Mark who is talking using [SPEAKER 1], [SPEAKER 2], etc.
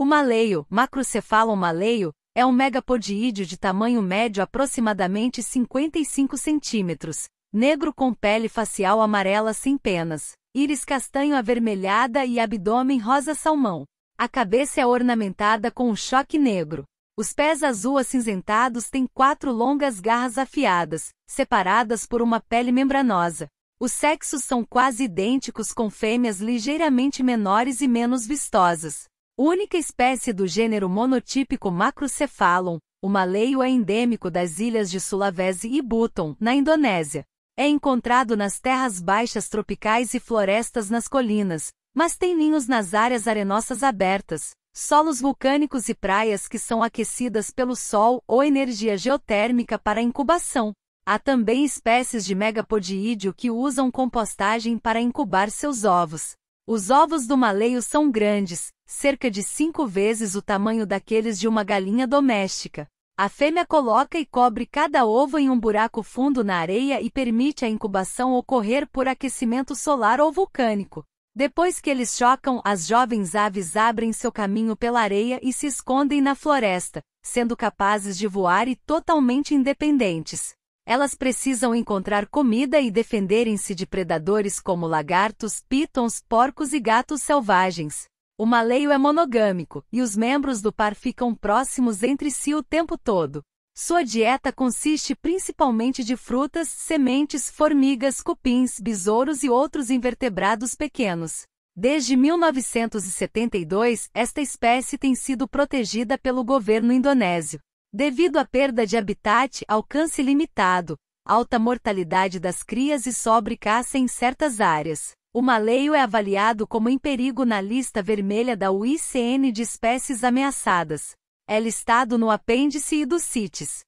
[SPEAKER 1] O maleio, macrocefalon maleio, é um megapodídeo de tamanho médio aproximadamente 55 centímetros, negro com pele facial amarela sem penas, íris castanho avermelhada e abdômen rosa salmão. A cabeça é ornamentada com um choque negro. Os pés azul acinzentados têm quatro longas garras afiadas, separadas por uma pele membranosa. Os sexos são quase idênticos com fêmeas ligeiramente menores e menos vistosas. Única espécie do gênero monotípico Macrocefalon, o maleio é endêmico das ilhas de Sulawesi e Buton, na Indonésia. É encontrado nas terras baixas tropicais e florestas nas colinas, mas tem ninhos nas áreas arenosas abertas, solos vulcânicos e praias que são aquecidas pelo sol ou energia geotérmica para incubação. Há também espécies de megapodídeo que usam compostagem para incubar seus ovos. Os ovos do maleio são grandes, cerca de cinco vezes o tamanho daqueles de uma galinha doméstica. A fêmea coloca e cobre cada ovo em um buraco fundo na areia e permite a incubação ocorrer por aquecimento solar ou vulcânico. Depois que eles chocam, as jovens aves abrem seu caminho pela areia e se escondem na floresta, sendo capazes de voar e totalmente independentes. Elas precisam encontrar comida e defenderem-se de predadores como lagartos, pitons, porcos e gatos selvagens. O maleio é monogâmico, e os membros do par ficam próximos entre si o tempo todo. Sua dieta consiste principalmente de frutas, sementes, formigas, cupins, besouros e outros invertebrados pequenos. Desde 1972, esta espécie tem sido protegida pelo governo indonésio. Devido à perda de habitat, alcance limitado, alta mortalidade das crias e sobre caça em certas áreas, o maleio é avaliado como em perigo na lista vermelha da UICN de espécies ameaçadas. É listado no apêndice e dos CITES.